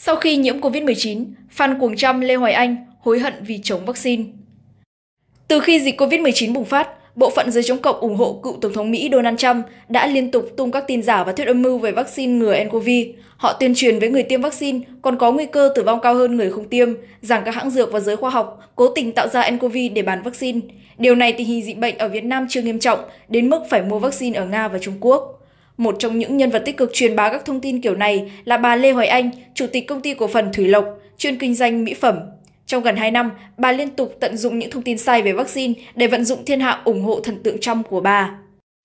Sau khi nhiễm COVID-19, Phan Cuồng Trăm, Lê Hoài Anh hối hận vì chống vaccine. Từ khi dịch COVID-19 bùng phát, bộ phận giới chống cộng ủng hộ cựu Tổng thống Mỹ Donald Trump đã liên tục tung các tin giả và thuyết âm mưu về vaccine ngừa nCoV. Họ tuyên truyền với người tiêm vaccine còn có nguy cơ tử vong cao hơn người không tiêm, rằng các hãng dược và giới khoa học cố tình tạo ra nCoV để bán vaccine. Điều này tình hình dịch bệnh ở Việt Nam chưa nghiêm trọng, đến mức phải mua vaccine ở Nga và Trung Quốc. Một trong những nhân vật tích cực truyền bá các thông tin kiểu này là bà Lê Hoài Anh, chủ tịch công ty cổ phần Thủy Lộc, chuyên kinh doanh mỹ phẩm. Trong gần 2 năm, bà liên tục tận dụng những thông tin sai về vaccine để vận dụng thiên hạ ủng hộ thần tượng trong của bà.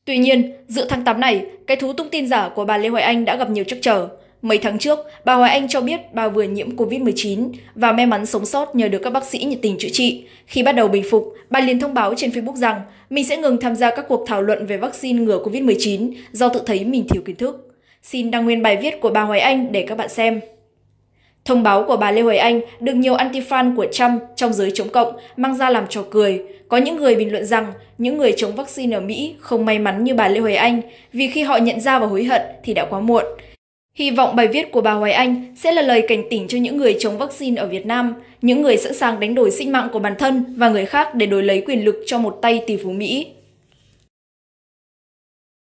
Tuy nhiên, giữa tháng 8 này, cái thú tung tin giả của bà Lê Hoài Anh đã gặp nhiều trắc trở. Mấy tháng trước, bà Hoài Anh cho biết bà vừa nhiễm COVID-19 và may mắn sống sót nhờ được các bác sĩ nhiệt tình chữa trị. Khi bắt đầu bình phục, bà liền thông báo trên Facebook rằng mình sẽ ngừng tham gia các cuộc thảo luận về vaccine ngừa COVID-19 do tự thấy mình thiếu kiến thức. Xin đăng nguyên bài viết của bà Hoài Anh để các bạn xem. Thông báo của bà Lê Hoài Anh được nhiều anti-fan của Trump trong giới chống cộng mang ra làm trò cười. Có những người bình luận rằng những người chống vaccine ở Mỹ không may mắn như bà Lê Hoài Anh vì khi họ nhận ra và hối hận thì đã quá muộn. Hy vọng bài viết của bà Hoài Anh sẽ là lời cảnh tỉnh cho những người chống vaccine ở Việt Nam, những người sẵn sàng đánh đổi sinh mạng của bản thân và người khác để đổi lấy quyền lực cho một tay tỷ phú Mỹ.